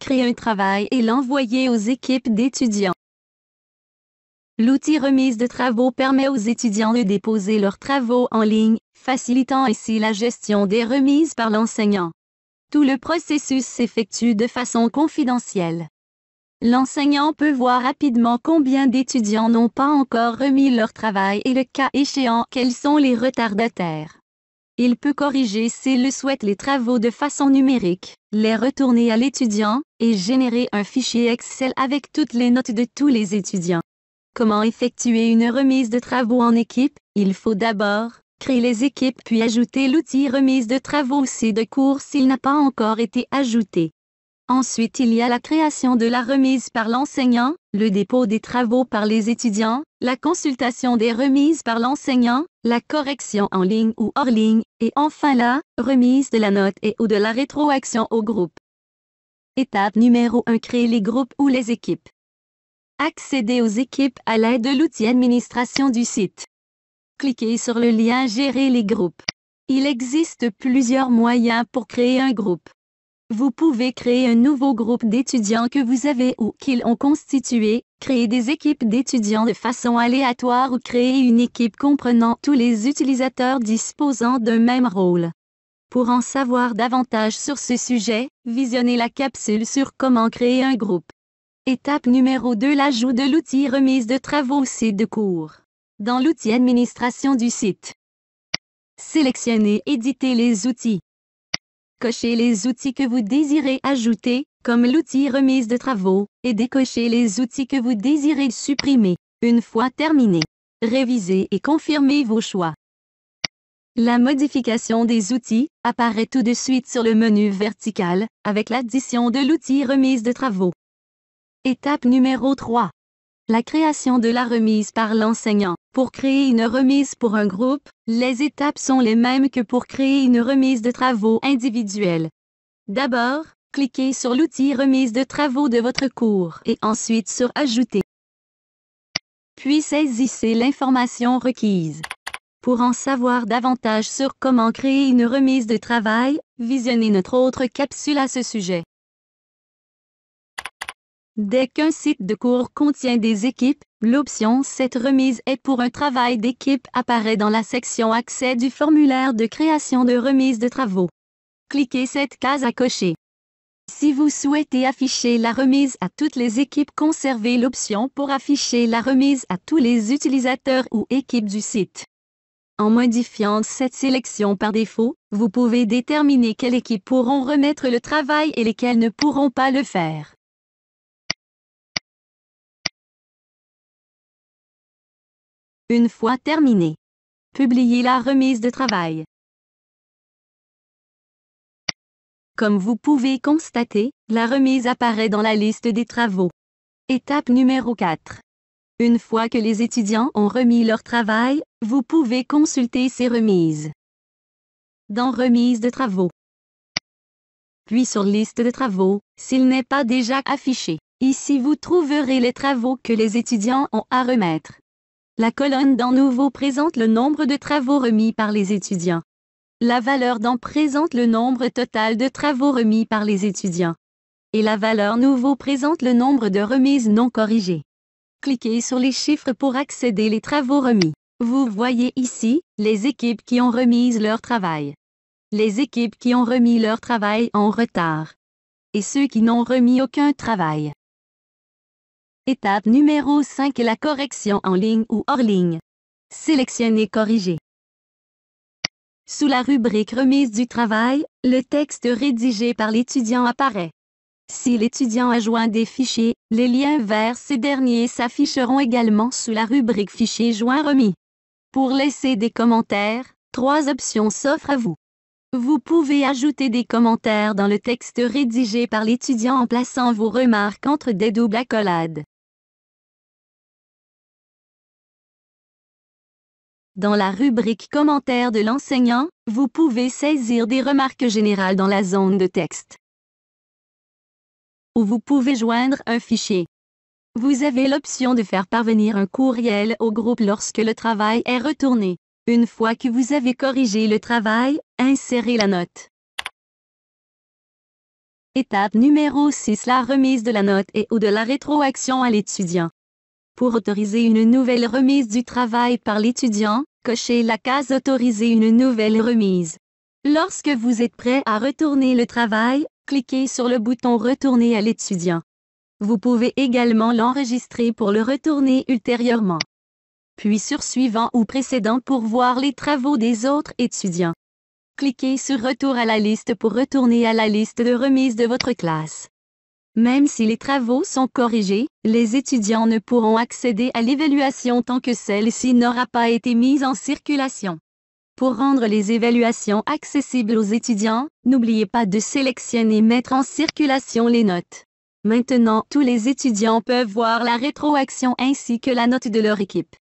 créer un travail et l'envoyer aux équipes d'étudiants. L'outil remise de travaux permet aux étudiants de déposer leurs travaux en ligne, facilitant ainsi la gestion des remises par l'enseignant. Tout le processus s'effectue de façon confidentielle. L'enseignant peut voir rapidement combien d'étudiants n'ont pas encore remis leur travail et le cas échéant quels sont les retardataires. Il peut corriger s'il le souhaite les travaux de façon numérique, les retourner à l'étudiant, et générer un fichier Excel avec toutes les notes de tous les étudiants. Comment effectuer une remise de travaux en équipe Il faut d'abord créer les équipes puis ajouter l'outil remise de travaux C de cours s'il n'a pas encore été ajouté. Ensuite il y a la création de la remise par l'enseignant, le dépôt des travaux par les étudiants, la consultation des remises par l'enseignant, la correction en ligne ou hors ligne, et enfin la remise de la note et ou de la rétroaction au groupe. Étape numéro 1 Créer les groupes ou les équipes. Accéder aux équipes à l'aide de l'outil administration du site. Cliquez sur le lien Gérer les groupes. Il existe plusieurs moyens pour créer un groupe. Vous pouvez créer un nouveau groupe d'étudiants que vous avez ou qu'ils ont constitué, créer des équipes d'étudiants de façon aléatoire ou créer une équipe comprenant tous les utilisateurs disposant d'un même rôle. Pour en savoir davantage sur ce sujet, visionnez la capsule sur comment créer un groupe. Étape numéro 2 L'ajout de l'outil remise de travaux au site de cours. Dans l'outil administration du site. Sélectionnez Éditer les outils. Cochez les outils que vous désirez ajouter, comme l'outil remise de travaux, et décochez les outils que vous désirez supprimer. Une fois terminé, révisez et confirmez vos choix. La modification des outils apparaît tout de suite sur le menu vertical avec l'addition de l'outil remise de travaux. Étape numéro 3. La création de la remise par l'enseignant. Pour créer une remise pour un groupe, les étapes sont les mêmes que pour créer une remise de travaux individuelle. D'abord, cliquez sur l'outil Remise de travaux de votre cours et ensuite sur Ajouter. Puis saisissez l'information requise. Pour en savoir davantage sur comment créer une remise de travail, visionnez notre autre capsule à ce sujet. Dès qu'un site de cours contient des équipes, L'option Cette remise est pour un travail d'équipe apparaît dans la section Accès du formulaire de création de remise de travaux. Cliquez cette case à cocher. Si vous souhaitez afficher la remise à toutes les équipes, conservez l'option pour afficher la remise à tous les utilisateurs ou équipes du site. En modifiant cette sélection par défaut, vous pouvez déterminer quelles équipes pourront remettre le travail et lesquelles ne pourront pas le faire. Une fois terminée, publiez la remise de travail. Comme vous pouvez constater, la remise apparaît dans la liste des travaux. Étape numéro 4. Une fois que les étudiants ont remis leur travail, vous pouvez consulter ces remises. Dans Remise de travaux. Puis sur Liste de travaux, s'il n'est pas déjà affiché. Ici vous trouverez les travaux que les étudiants ont à remettre. La colonne dans Nouveau présente le nombre de travaux remis par les étudiants. La valeur dans présente le nombre total de travaux remis par les étudiants. Et la valeur Nouveau présente le nombre de remises non corrigées. Cliquez sur les chiffres pour accéder les travaux remis. Vous voyez ici les équipes qui ont remis leur travail. Les équipes qui ont remis leur travail en retard. Et ceux qui n'ont remis aucun travail. Étape numéro 5 est la correction en ligne ou hors ligne. Sélectionnez Corriger. Sous la rubrique Remise du travail, le texte rédigé par l'étudiant apparaît. Si l'étudiant a joint des fichiers, les liens vers ces derniers s'afficheront également sous la rubrique Fichiers Joint remis. Pour laisser des commentaires, trois options s'offrent à vous. Vous pouvez ajouter des commentaires dans le texte rédigé par l'étudiant en plaçant vos remarques entre des doubles accolades. Dans la rubrique Commentaires de l'enseignant, vous pouvez saisir des remarques générales dans la zone de texte. ou vous pouvez joindre un fichier. Vous avez l'option de faire parvenir un courriel au groupe lorsque le travail est retourné. Une fois que vous avez corrigé le travail, insérez la note. Étape numéro 6 La remise de la note et ou de la rétroaction à l'étudiant. Pour autoriser une nouvelle remise du travail par l'étudiant, Cochez la case Autoriser une nouvelle remise. Lorsque vous êtes prêt à retourner le travail, cliquez sur le bouton Retourner à l'étudiant. Vous pouvez également l'enregistrer pour le retourner ultérieurement. Puis sur Suivant ou Précédent pour voir les travaux des autres étudiants. Cliquez sur Retour à la liste pour retourner à la liste de remise de votre classe. Même si les travaux sont corrigés, les étudiants ne pourront accéder à l'évaluation tant que celle-ci n'aura pas été mise en circulation. Pour rendre les évaluations accessibles aux étudiants, n'oubliez pas de sélectionner mettre en circulation les notes. Maintenant, tous les étudiants peuvent voir la rétroaction ainsi que la note de leur équipe.